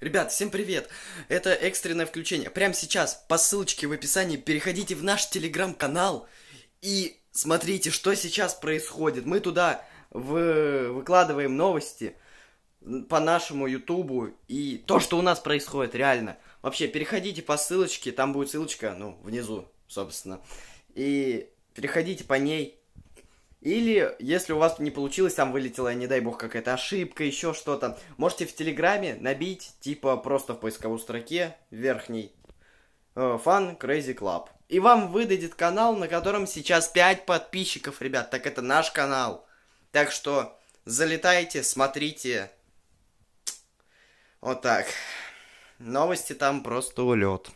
Ребят, всем привет! Это экстренное включение. Прямо сейчас по ссылочке в описании переходите в наш телеграм-канал и смотрите, что сейчас происходит. Мы туда в... выкладываем новости по нашему ютубу и то, что у нас происходит реально. Вообще, переходите по ссылочке, там будет ссылочка, ну, внизу, собственно. И переходите по ней, или, если у вас не получилось, там вылетела, не дай бог, какая-то ошибка, еще что-то, можете в Телеграме набить, типа, просто в поисковой строке, верхний, э, Fun Crazy Club. И вам выдадет канал, на котором сейчас 5 подписчиков, ребят, так это наш канал. Так что залетайте, смотрите. Вот так. Новости там просто улет.